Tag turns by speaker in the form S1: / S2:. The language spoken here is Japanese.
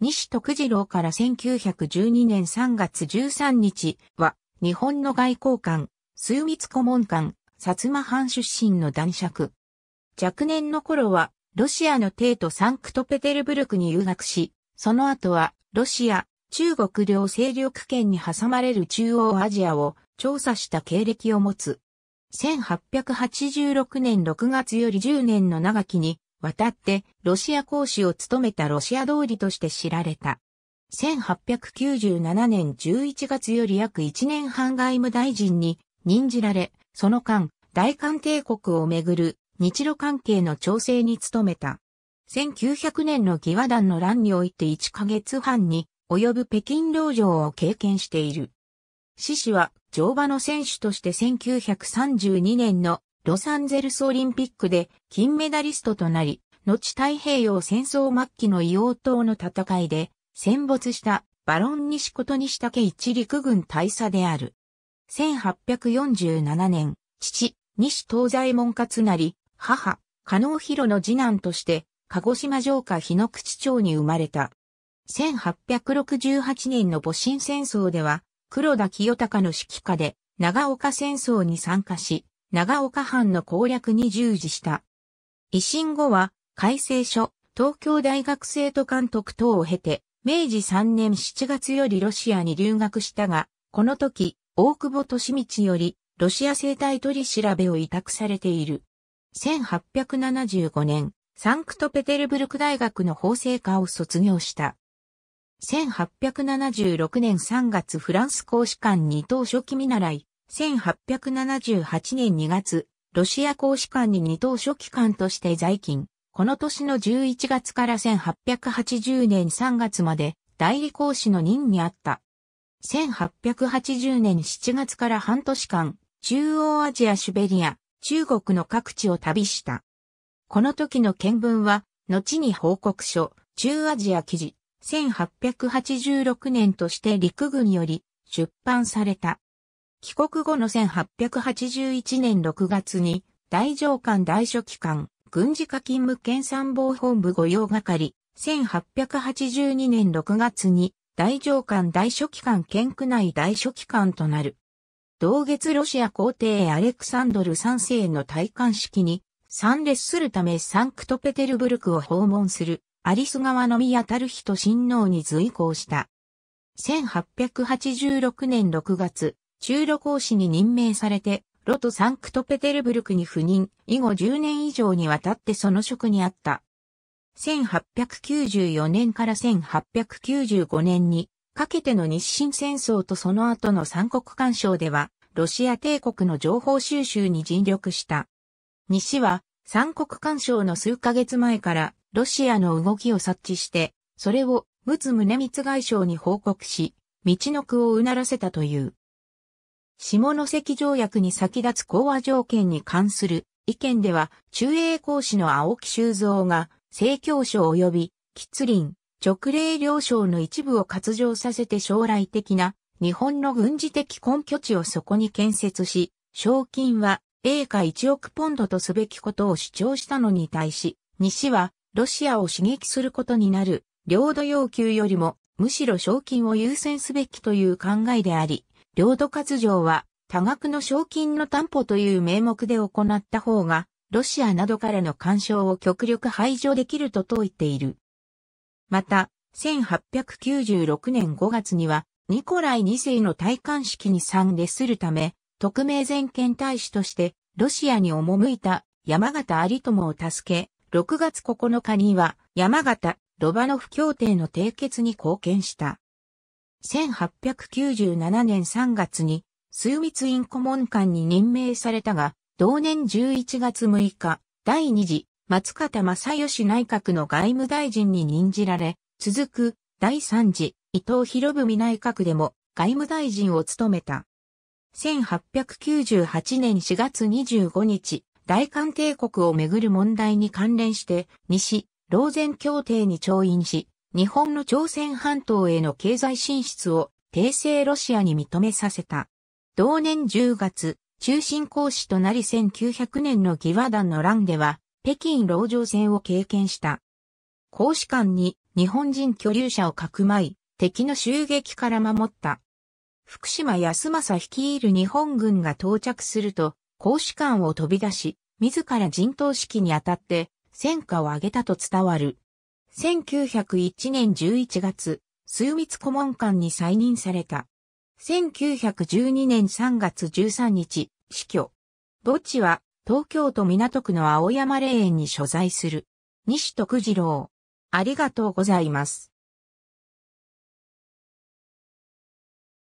S1: 西徳次郎から1912年3月13日は、日本の外交官、数密顧問官、薩摩藩出身の男爵。若年の頃は、ロシアの帝都サンクトペテルブルクに留学し、その後は、ロシア、中国領勢力圏に挟まれる中央アジアを調査した経歴を持つ。1886年6月より10年の長きに、渡ってロシア講師を務めたロシア通りとして知られた。1897年11月より約1年半外務大臣に任じられ、その間、大韓帝国をめぐる日露関係の調整に努めた。1900年の義和団の乱において1ヶ月半に及ぶ北京籠城を経験している。獅子は乗馬の選手として1932年のロサンゼルスオリンピックで金メダリストとなり、後太平洋戦争末期の硫黄島の戦いで戦没したバロン西こと西竹一陸軍大佐である。1847年、父、西東西門勝成、母、加納広の次男として、鹿児島城下日の口町に生まれた。1868年の戊辰戦争では、黒田清隆の指揮下で長岡戦争に参加し、長岡藩の攻略に従事した。維新後は、改正書、東京大学生徒監督等を経て、明治3年7月よりロシアに留学したが、この時、大久保利道より、ロシア生態取り調べを委託されている。1875年、サンクトペテルブルク大学の法制科を卒業した。1876年3月フランス公使館に当初君見習い、1878年2月、ロシア公使館に二等書記官として在勤。この年の11月から1880年3月まで代理公使の任にあった。1880年7月から半年間、中央アジアシュベリア、中国の各地を旅した。この時の見聞は、後に報告書、中アジア記事、1886年として陸軍より出版された。帰国後の1881年6月に、大上官大書記官、軍事課勤務県参謀本部御用係、1882年6月に、大上官大書記官県区内大書記官となる。同月ロシア皇帝アレクサンドル3世の戴冠式に参列するためサンクトペテルブルクを訪問するアリス川の宮たる人親王に随行した。1886年6月、中路公使に任命されて、ロト・サンクトペテルブルクに赴任、以後10年以上にわたってその職にあった。1894年から1895年にかけての日清戦争とその後の三国干渉では、ロシア帝国の情報収集に尽力した。西は、三国干渉の数ヶ月前から、ロシアの動きを察知して、それを、陸奥宗光外相に報告し、道の句をうならせたという。下関条約に先立つ講和条件に関する意見では、中英公使の青木修造が、正教書及び、吉林、直令領省の一部を活用させて将来的な日本の軍事的根拠地をそこに建設し、賞金は英価1億ポンドとすべきことを主張したのに対し、西はロシアを刺激することになる領土要求よりもむしろ賞金を優先すべきという考えであり、領土割譲は多額の賞金の担保という名目で行った方が、ロシアなどからの干渉を極力排除できると説いている。また、1896年5月には、ニコライ2世の戴冠式に参列するため、特命全権大使として、ロシアに赴いた山形有友を助け、6月9日には山形ロバノフ協定の締結に貢献した。1897年3月に枢密院顧問官に任命されたが、同年11月6日、第2次松方正義内閣の外務大臣に任じられ、続く第3次伊藤博文内閣でも外務大臣を務めた。1898年4月25日、大韓帝国をめぐる問題に関連して、西、ローゼン協定に調印し、日本の朝鮮半島への経済進出を帝政ロシアに認めさせた。同年10月、中心講師となり1900年の義和団の乱では、北京牢城戦を経験した。公使館に日本人居留者をかくまい、敵の襲撃から守った。福島康政率いる日本軍が到着すると、公使館を飛び出し、自ら陣頭指揮に当たって戦果を上げたと伝わる。1901年11月、数密顧問官に再任された。1912年3月13日、死去。墓地は、東京都港区の青山霊園に所在する。西徳次郎。ありがとうございます。